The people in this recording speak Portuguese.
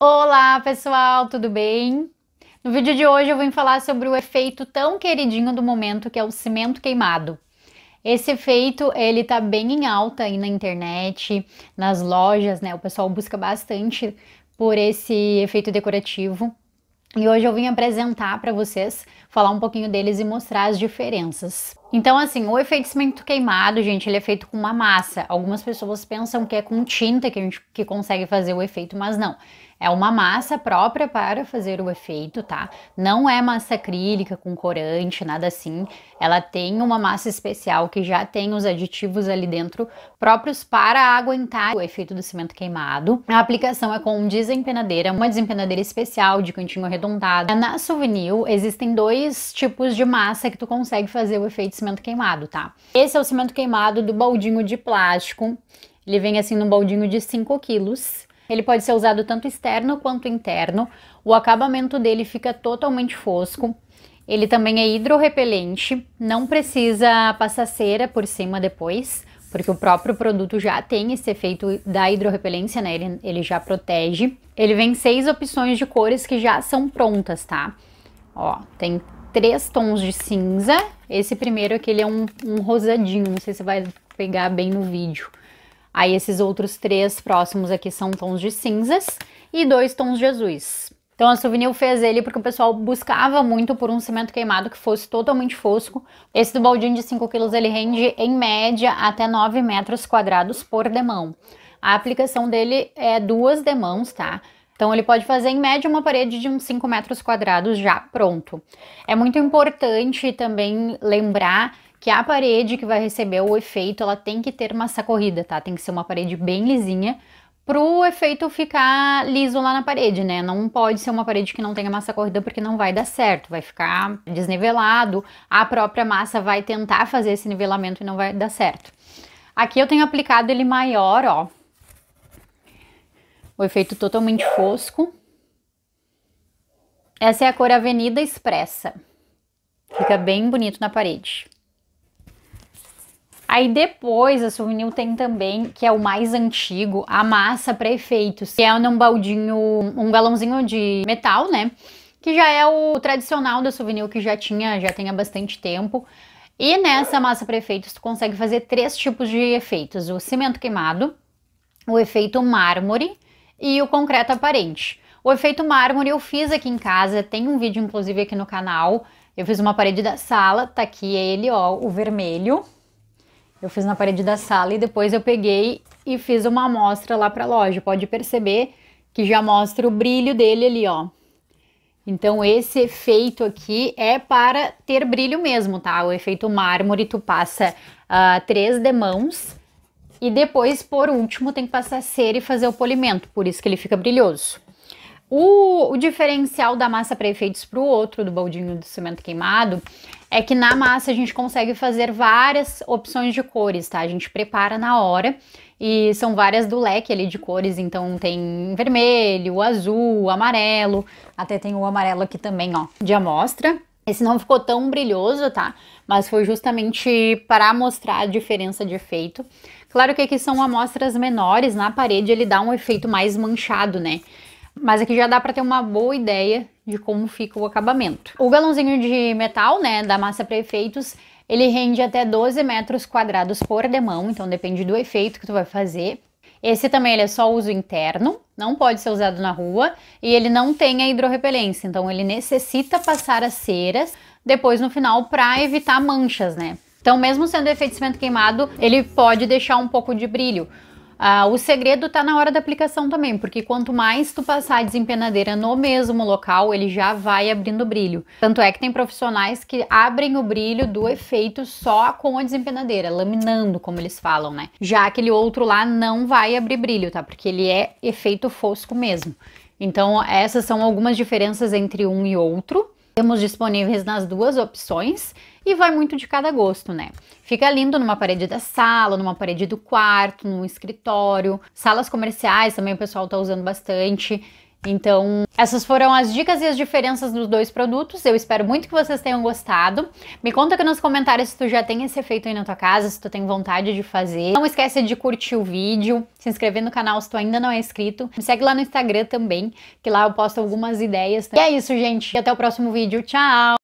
Olá pessoal, tudo bem? No vídeo de hoje eu vim falar sobre o efeito tão queridinho do momento que é o cimento queimado. Esse efeito ele tá bem em alta aí na internet, nas lojas, né? O pessoal busca bastante por esse efeito decorativo. E hoje eu vim apresentar para vocês, falar um pouquinho deles e mostrar as diferenças. Então, assim, o efeito cimento queimado, gente, ele é feito com uma massa. Algumas pessoas pensam que é com tinta que a gente que consegue fazer o efeito, mas não. É uma massa própria para fazer o efeito, tá? Não é massa acrílica com corante, nada assim. Ela tem uma massa especial que já tem os aditivos ali dentro próprios para aguentar o efeito do cimento queimado. A aplicação é com desempenadeira, uma desempenadeira especial de cantinho arredondado. Na Souvenir existem dois tipos de massa que tu consegue fazer o efeito cimento queimado, tá? Esse é o cimento queimado do baldinho de plástico. Ele vem assim num baldinho de 5 quilos. Ele pode ser usado tanto externo quanto interno. O acabamento dele fica totalmente fosco. Ele também é hidrorrepelente, não precisa passar cera por cima depois, porque o próprio produto já tem esse efeito da hidrorrepelência, né? Ele, ele já protege. Ele vem seis opções de cores que já são prontas, tá? Ó, tem três tons de cinza. Esse primeiro aqui ele é um, um rosadinho, não sei se vai pegar bem no vídeo. Aí esses outros três próximos aqui são tons de cinzas e dois tons de azuis. Então a Souvenir fez ele porque o pessoal buscava muito por um cimento queimado que fosse totalmente fosco. Esse do baldinho de 5 quilos ele rende em média até 9 metros quadrados por demão. A aplicação dele é duas demãos, tá? Então, ele pode fazer, em média, uma parede de uns 5 metros quadrados já pronto. É muito importante também lembrar que a parede que vai receber o efeito, ela tem que ter massa corrida, tá? Tem que ser uma parede bem lisinha para o efeito ficar liso lá na parede, né? Não pode ser uma parede que não tenha massa corrida porque não vai dar certo, vai ficar desnivelado, a própria massa vai tentar fazer esse nivelamento e não vai dar certo. Aqui eu tenho aplicado ele maior, ó, o efeito totalmente fosco. Essa é a cor Avenida Expressa. Fica bem bonito na parede. Aí depois a Souvenir tem também, que é o mais antigo, a massa para efeitos, que é um baldinho, um galãozinho de metal, né? Que já é o tradicional da Souvenir, que já tinha, já tem há bastante tempo. E nessa massa para efeitos tu consegue fazer três tipos de efeitos: o cimento queimado, o efeito mármore e o concreto aparente. O efeito mármore eu fiz aqui em casa, tem um vídeo inclusive aqui no canal. Eu fiz uma parede da sala, tá aqui ele, ó, o vermelho. Eu fiz na parede da sala e depois eu peguei e fiz uma amostra lá para a loja. Pode perceber que já mostra o brilho dele ali, ó. Então esse efeito aqui é para ter brilho mesmo, tá? O efeito mármore, tu passa uh, três demãos e depois, por último, tem que passar cera e fazer o polimento, por isso que ele fica brilhoso. O, o diferencial da massa para efeitos para o outro, do baldinho do cimento queimado, é que na massa a gente consegue fazer várias opções de cores, tá? A gente prepara na hora e são várias do leque ali de cores, então tem vermelho, azul, amarelo, até tem o amarelo aqui também, ó, de amostra. Esse não ficou tão brilhoso, tá? Mas foi justamente para mostrar a diferença de efeito. Claro que aqui são amostras menores, na parede ele dá um efeito mais manchado, né? Mas aqui já dá para ter uma boa ideia de como fica o acabamento. O galãozinho de metal, né, da massa para efeitos, ele rende até 12 metros quadrados por demão, então depende do efeito que tu vai fazer. Esse também ele é só uso interno, não pode ser usado na rua e ele não tem a hidrorrepelência, então ele necessita passar as ceras depois no final para evitar manchas, né? Então, mesmo sendo efeito de cimento queimado, ele pode deixar um pouco de brilho. Ah, o segredo está na hora da aplicação também, porque quanto mais tu passar a desempenadeira no mesmo local, ele já vai abrindo brilho. Tanto é que tem profissionais que abrem o brilho do efeito só com a desempenadeira, laminando, como eles falam, né? Já aquele outro lá não vai abrir brilho, tá? Porque ele é efeito fosco mesmo. Então, essas são algumas diferenças entre um e outro. Temos disponíveis nas duas opções e vai muito de cada gosto, né? Fica lindo numa parede da sala, numa parede do quarto, num escritório, salas comerciais também o pessoal tá usando bastante. Então, essas foram as dicas e as diferenças dos dois produtos. Eu espero muito que vocês tenham gostado. Me conta aqui nos comentários se tu já tem esse efeito aí na tua casa, se tu tem vontade de fazer. Não esquece de curtir o vídeo, se inscrever no canal se tu ainda não é inscrito. Me segue lá no Instagram também, que lá eu posto algumas ideias. E é isso, gente. Até o próximo vídeo. Tchau!